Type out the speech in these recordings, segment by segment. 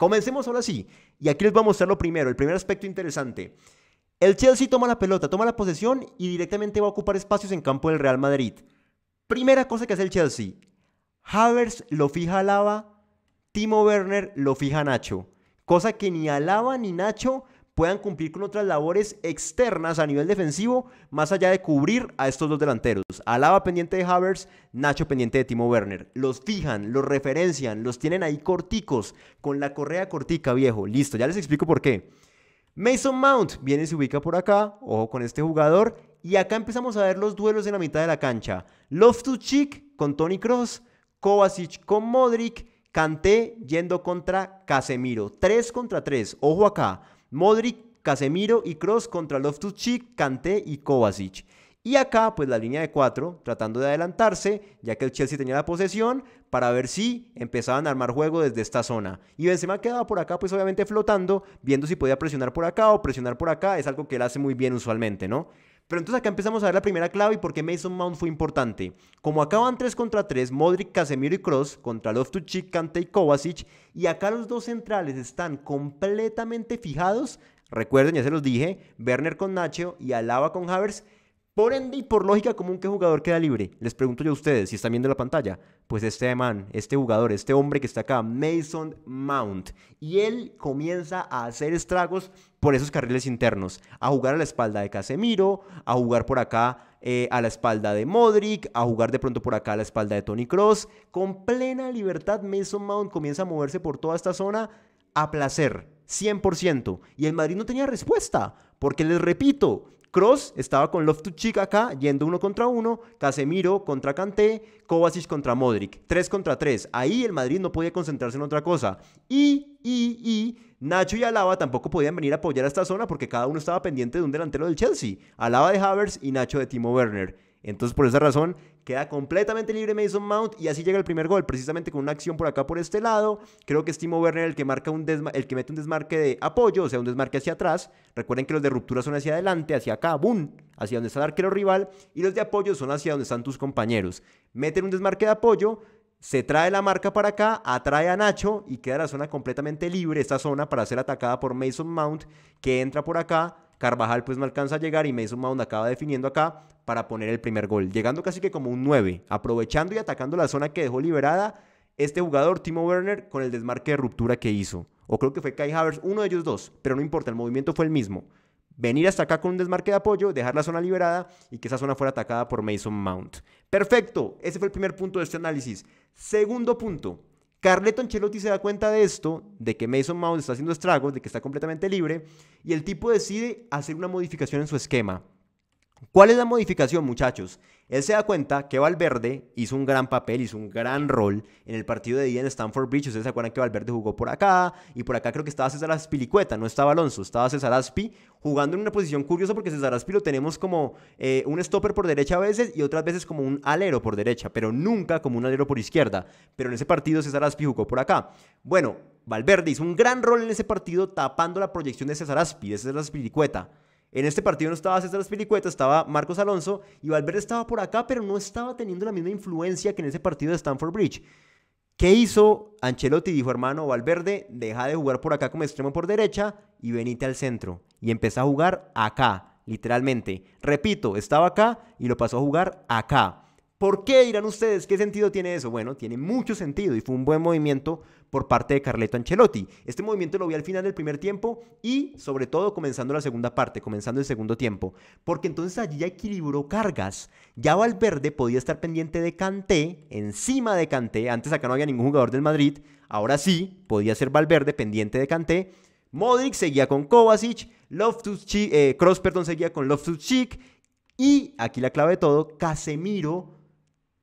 comencemos ahora sí. Y aquí les voy a mostrar lo primero, el primer aspecto interesante. El Chelsea toma la pelota, toma la posesión y directamente va a ocupar espacios en campo del Real Madrid. Primera cosa que hace el Chelsea. Havers lo fija a Lava, Timo Werner lo fija a Nacho. Cosa que ni Alaba ni Nacho puedan cumplir con otras labores externas a nivel defensivo, más allá de cubrir a estos dos delanteros. Alaba pendiente de Havertz, Nacho pendiente de Timo Werner. Los fijan, los referencian, los tienen ahí corticos, con la correa cortica, viejo. Listo, ya les explico por qué. Mason Mount viene y se ubica por acá, ojo con este jugador, y acá empezamos a ver los duelos en la mitad de la cancha. Love to Chick con Tony Cross, Kovacic con Modric, Kanté yendo contra Casemiro. 3 contra 3, ojo acá. Modric, Casemiro y Cross contra Loftus-Cheek, Kanté y Kovacic. Y acá, pues la línea de cuatro, tratando de adelantarse, ya que el Chelsea tenía la posesión, para ver si empezaban a armar juego desde esta zona. Y Benzema quedaba por acá, pues obviamente flotando, viendo si podía presionar por acá o presionar por acá, es algo que él hace muy bien usualmente, ¿no? Pero entonces acá empezamos a ver la primera clave y por qué Mason Mount fue importante. Como acaban 3 contra 3, Modric, Casemiro y Cross contra Loftus-Cheek, Kante y Kovacic, y acá los dos centrales están completamente fijados. Recuerden, ya se los dije, Werner con Nacho y Alaba con Havers por ende y por lógica común, ¿qué jugador queda libre? Les pregunto yo a ustedes, si están viendo la pantalla. Pues este man, este jugador, este hombre que está acá, Mason Mount. Y él comienza a hacer estragos por esos carriles internos. A jugar a la espalda de Casemiro, a jugar por acá eh, a la espalda de Modric, a jugar de pronto por acá a la espalda de Tony Cross. Con plena libertad, Mason Mount comienza a moverse por toda esta zona a placer. 100%. Y el Madrid no tenía respuesta, porque les repito, Cross estaba con Love to acá, yendo uno contra uno, Casemiro contra Kanté, Kovacic contra Modric, 3 contra 3. Ahí el Madrid no podía concentrarse en otra cosa. Y, y, y, Nacho y Alaba tampoco podían venir a apoyar a esta zona porque cada uno estaba pendiente de un delantero del Chelsea. Alaba de Havers y Nacho de Timo Werner. Entonces, por esa razón, Queda completamente libre Mason Mount y así llega el primer gol, precisamente con una acción por acá por este lado. Creo que es Timo Werner el que, marca un el que mete un desmarque de apoyo, o sea, un desmarque hacia atrás. Recuerden que los de ruptura son hacia adelante, hacia acá, boom, hacia donde está el arquero rival y los de apoyo son hacia donde están tus compañeros. Meten un desmarque de apoyo, se trae la marca para acá, atrae a Nacho y queda la zona completamente libre, esta zona para ser atacada por Mason Mount, que entra por acá, Carvajal pues no alcanza a llegar y Mason Mount acaba definiendo acá para poner el primer gol, llegando casi que como un 9, aprovechando y atacando la zona que dejó liberada este jugador, Timo Werner, con el desmarque de ruptura que hizo. O creo que fue Kai Havers, uno de ellos dos, pero no importa, el movimiento fue el mismo. Venir hasta acá con un desmarque de apoyo, dejar la zona liberada y que esa zona fuera atacada por Mason Mount. Perfecto, ese fue el primer punto de este análisis. Segundo punto, Carleton Chelotti se da cuenta de esto, de que Mason Mount está haciendo estragos, de que está completamente libre, y el tipo decide hacer una modificación en su esquema. ¿Cuál es la modificación, muchachos? Él se da cuenta que Valverde hizo un gran papel, hizo un gran rol en el partido de día en Stanford Bridge. Ustedes se acuerdan que Valverde jugó por acá y por acá creo que estaba César Aspilicueta, no estaba Alonso, estaba César Aspi jugando en una posición curiosa porque César Aspi lo tenemos como eh, un stopper por derecha a veces y otras veces como un alero por derecha, pero nunca como un alero por izquierda. Pero en ese partido César Aspi jugó por acá. Bueno, Valverde hizo un gran rol en ese partido tapando la proyección de César Aspi, de César Aspilicueta. En este partido no estaba César Espiricueta, estaba Marcos Alonso y Valverde estaba por acá, pero no estaba teniendo la misma influencia que en ese partido de Stanford Bridge. ¿Qué hizo? Ancelotti dijo, hermano, Valverde, deja de jugar por acá como extremo por derecha y venite al centro. Y empezó a jugar acá, literalmente. Repito, estaba acá y lo pasó a jugar acá. ¿Por qué dirán ustedes? ¿Qué sentido tiene eso? Bueno, tiene mucho sentido y fue un buen movimiento por parte de Carleto Ancelotti. Este movimiento lo vi al final del primer tiempo y sobre todo comenzando la segunda parte, comenzando el segundo tiempo, porque entonces allí ya equilibró cargas. Ya Valverde podía estar pendiente de Canté, encima de Canté, antes acá no había ningún jugador del Madrid, ahora sí, podía ser Valverde pendiente de Canté. Modric seguía con Kovacic, Loftus Cross eh, perdón, seguía con Loftus Cheek y aquí la clave de todo, Casemiro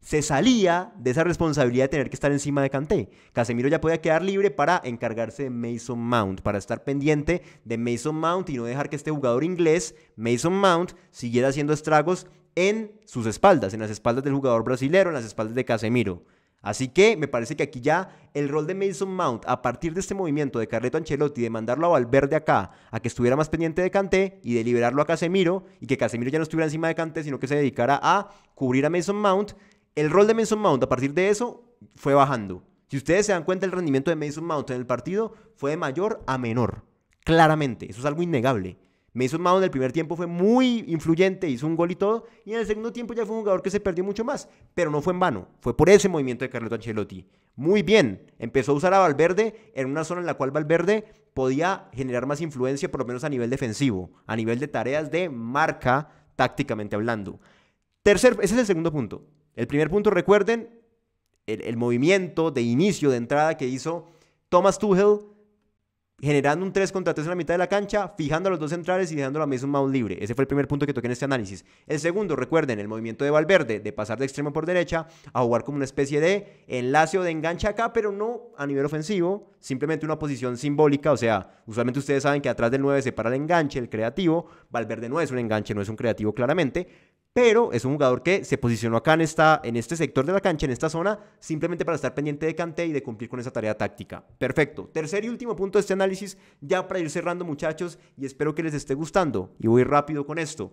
se salía de esa responsabilidad de tener que estar encima de Kanté. Casemiro ya podía quedar libre para encargarse de Mason Mount, para estar pendiente de Mason Mount y no dejar que este jugador inglés, Mason Mount, siguiera haciendo estragos en sus espaldas, en las espaldas del jugador brasilero, en las espaldas de Casemiro. Así que me parece que aquí ya el rol de Mason Mount, a partir de este movimiento de Carleto Ancelotti, de mandarlo a Valverde acá, a que estuviera más pendiente de Kanté y de liberarlo a Casemiro, y que Casemiro ya no estuviera encima de Kanté, sino que se dedicara a cubrir a Mason Mount, el rol de Mason Mount a partir de eso fue bajando. Si ustedes se dan cuenta, el rendimiento de Mason Mount en el partido fue de mayor a menor. Claramente, eso es algo innegable. Mason Mount en el primer tiempo fue muy influyente, hizo un gol y todo, y en el segundo tiempo ya fue un jugador que se perdió mucho más, pero no fue en vano, fue por ese movimiento de Carlo Ancelotti. Muy bien, empezó a usar a Valverde en una zona en la cual Valverde podía generar más influencia, por lo menos a nivel defensivo, a nivel de tareas de marca, tácticamente hablando. Tercer, ese es el segundo punto. El primer punto, recuerden, el, movimiento de inicio, de entrada que hizo Thomas Tuchel generando un 3 contra 3 en la mitad de la cancha, fijando a los dos centrales y dejando a un Mount libre. Ese fue el primer punto que toqué en este análisis. El segundo, recuerden, el movimiento de Valverde, de pasar de extremo por derecha a jugar como una especie de enlace o de enganche acá, pero no a nivel ofensivo, simplemente una posición simbólica, o sea, usualmente ustedes saben que atrás del 9 se para el enganche, el creativo, Valverde no es un enganche, no es un creativo claramente, pero es un jugador que se posicionó acá en, esta, en este sector de la cancha, en esta zona, simplemente para estar pendiente de Kanté y de cumplir con esa tarea táctica. Perfecto. Tercer y último punto de este análisis, ya para ir cerrando muchachos, y espero que les esté gustando, y voy rápido con esto.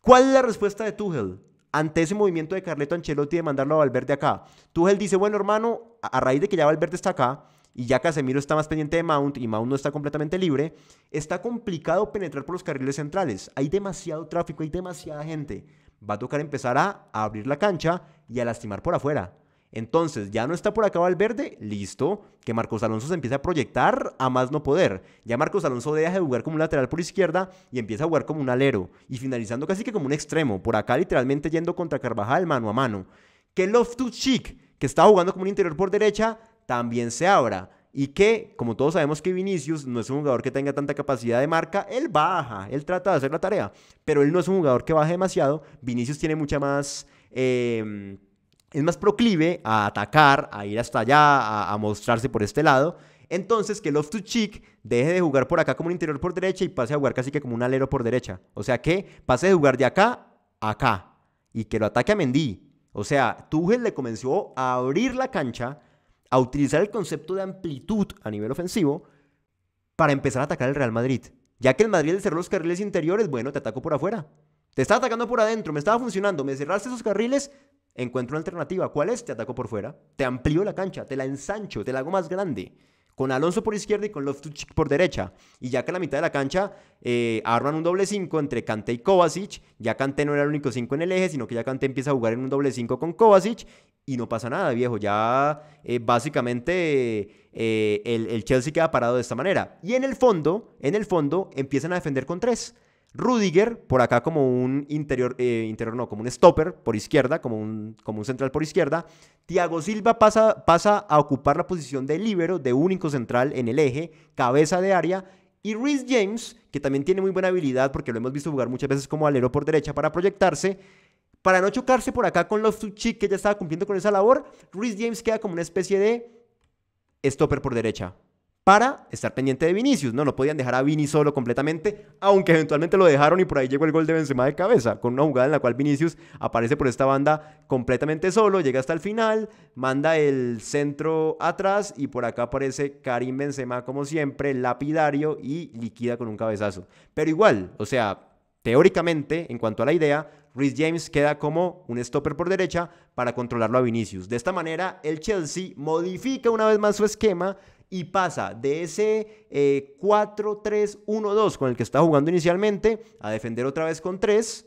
¿Cuál es la respuesta de Tuchel? ante ese movimiento de Carleto Ancelotti de mandarlo a Valverde acá. Tuchel dice, bueno hermano, a raíz de que ya Valverde está acá, y ya Casemiro está más pendiente de Mount y Mount no está completamente libre, está complicado penetrar por los carriles centrales. Hay demasiado tráfico, hay demasiada gente. Va a tocar empezar a abrir la cancha y a lastimar por afuera. Entonces, ya no está por acá Valverde, listo, que Marcos Alonso se empieza a proyectar a más no poder. Ya Marcos Alonso deja de jugar como un lateral por izquierda y empieza a jugar como un alero y finalizando casi que como un extremo, por acá literalmente yendo contra Carvajal mano a mano. Que to Chic, que está jugando como un interior por derecha, también se abra. Y que, como todos sabemos que Vinicius no es un jugador que tenga tanta capacidad de marca, él baja, él trata de hacer la tarea, pero él no es un jugador que baje demasiado. Vinicius tiene mucha más... Em, es más proclive a atacar, a ir hasta allá, a, mostrarse por este lado. Entonces, que Love to Chick deje de jugar por acá como un interior por derecha y pase a jugar casi que como un alero por derecha. O sea, que pase de jugar de acá a acá y que lo ataque a Mendy. O sea, Tuchel le comenzó a abrir la cancha a utilizar el concepto de amplitud a nivel ofensivo para empezar a atacar el Real Madrid. Ya que el Madrid cerró los carriles interiores, bueno, te ataco por afuera. Te estaba atacando por adentro, me estaba funcionando, me cerraste esos carriles, encuentro una alternativa. ¿Cuál es? Te ataco por fuera, te amplío la cancha, te la ensancho, te la hago más grande. Con Alonso por izquierda y con loftus por derecha. Y ya que la mitad de la cancha eh, arman un doble 5 entre Kanté y Kovacic. Ya Kante no era el único 5 en el eje, sino que ya Kante empieza a jugar en un doble 5 con Kovacic y no pasa nada, viejo. Ya eh, básicamente eh, el, Chelsea queda parado de esta manera. Y en el fondo, en el fondo, empiezan a defender con tres. Rudiger, por acá como un interior, eh, interior no, como un stopper por izquierda, como un, como un central por izquierda. Thiago Silva pasa, pasa a ocupar la posición de líbero, de único central en el eje, cabeza de área. Y Rhys James, que también tiene muy buena habilidad porque lo hemos visto jugar muchas veces como alero por derecha para proyectarse, para no chocarse por acá con los chicos que ya estaba cumpliendo con esa labor, Rhys James queda como una especie de stopper por derecha para estar pendiente de Vinicius, ¿no? No podían dejar a Vini solo completamente, aunque eventualmente lo dejaron y por ahí llegó el gol de Benzema de cabeza, con una jugada en la cual Vinicius aparece por esta banda completamente solo, llega hasta el final, manda el centro atrás y por acá aparece Karim Benzema como siempre, lapidario y liquida con un cabezazo. Pero igual, o sea, teóricamente, en cuanto a la idea, Rhys James queda como un stopper por derecha para controlarlo a Vinicius. De esta manera, el Chelsea modifica una vez más su esquema y pasa de ese 4-3-1-2 eh, con el que está jugando inicialmente a defender otra vez con 3,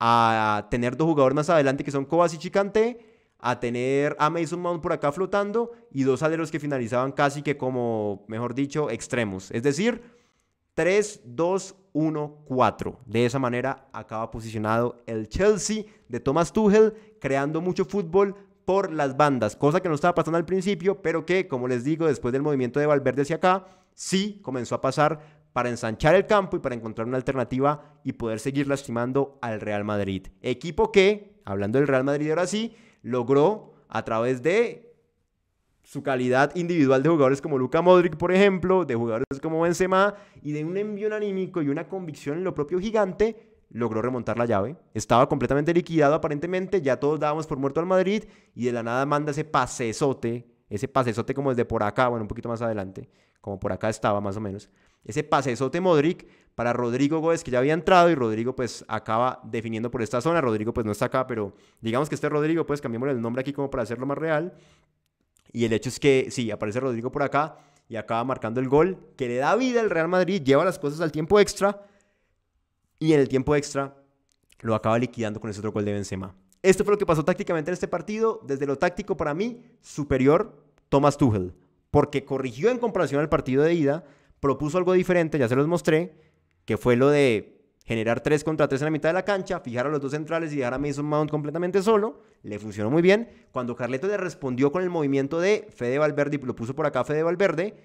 a tener dos jugadores más adelante que son Kovacic y Kanté, a tener a Mason Mount por acá flotando y dos aleros que finalizaban casi que como, mejor dicho, extremos. Es decir, 3-2-1 1-4. De esa manera acaba posicionado el Chelsea de Thomas Tuchel, creando mucho fútbol por las bandas, cosa que no estaba pasando al principio, pero que, como les digo, después del movimiento de Valverde hacia acá, sí comenzó a pasar para ensanchar el campo y para encontrar una alternativa y poder seguir lastimando al Real Madrid. Equipo que, hablando del Real Madrid ahora sí, logró a través de su calidad individual de jugadores como Luca Modric, por ejemplo, de jugadores como Benzema, y de un envío anímico y una convicción en lo propio gigante, logró remontar la llave. Estaba completamente liquidado aparentemente, ya todos dábamos por muerto al Madrid, y de la nada manda ese pasesote, ese pasesote como desde por acá, bueno, un poquito más adelante, como por acá estaba más o menos, ese pasesote Modric para Rodrigo Gómez que ya había entrado y Rodrigo pues acaba definiendo por esta zona, Rodrigo pues no está acá, pero digamos que este Rodrigo pues cambiamos el nombre aquí como para hacerlo más real, y el hecho es que, sí, aparece Rodrigo por acá y acaba marcando el gol que le da vida al Real Madrid, lleva las cosas al tiempo extra y en el tiempo extra lo acaba liquidando con ese otro gol de Benzema. Esto fue lo que pasó tácticamente en este partido. Desde lo táctico, para mí, superior Thomas Tuchel, porque corrigió en comparación al partido de ida, propuso algo diferente, ya se los mostré, que fue lo de generar 3 contra 3 en la mitad de la cancha, fijar a los dos centrales y dejar a Mason Mount completamente solo. Le funcionó muy bien. Cuando Carleto le respondió con el movimiento de Fede Valverde y lo puso por acá Fede Valverde,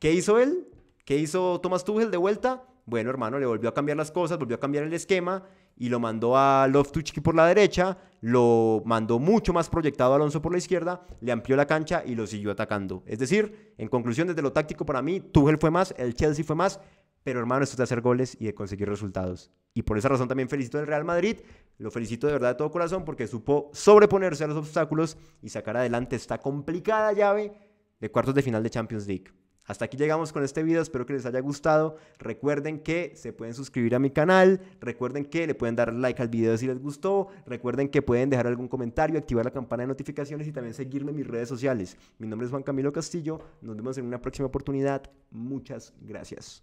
¿qué hizo él? ¿Qué hizo Thomas Tuchel de vuelta? Bueno, hermano, le volvió a cambiar las cosas, volvió a cambiar el esquema y lo mandó a Loftuchki por la derecha, lo mandó mucho más proyectado a Alonso por la izquierda, le amplió la cancha y lo siguió atacando. Es decir, en conclusión, desde lo táctico para mí, Tuchel fue más, el Chelsea fue más, pero hermano, esto es de hacer goles y de conseguir resultados. Y por esa razón también felicito al Real Madrid. Lo felicito de verdad de todo corazón porque supo sobreponerse a los obstáculos y sacar adelante esta complicada llave de cuartos de final de Champions League. Hasta aquí llegamos con este video, espero que les haya gustado. Recuerden que se pueden suscribir a mi canal, recuerden que le pueden dar like al video si les gustó, recuerden que pueden dejar algún comentario, activar la campana de notificaciones y también seguirme en mis redes sociales. Mi nombre es Juan Camilo Castillo, nos vemos en una próxima oportunidad. Muchas gracias.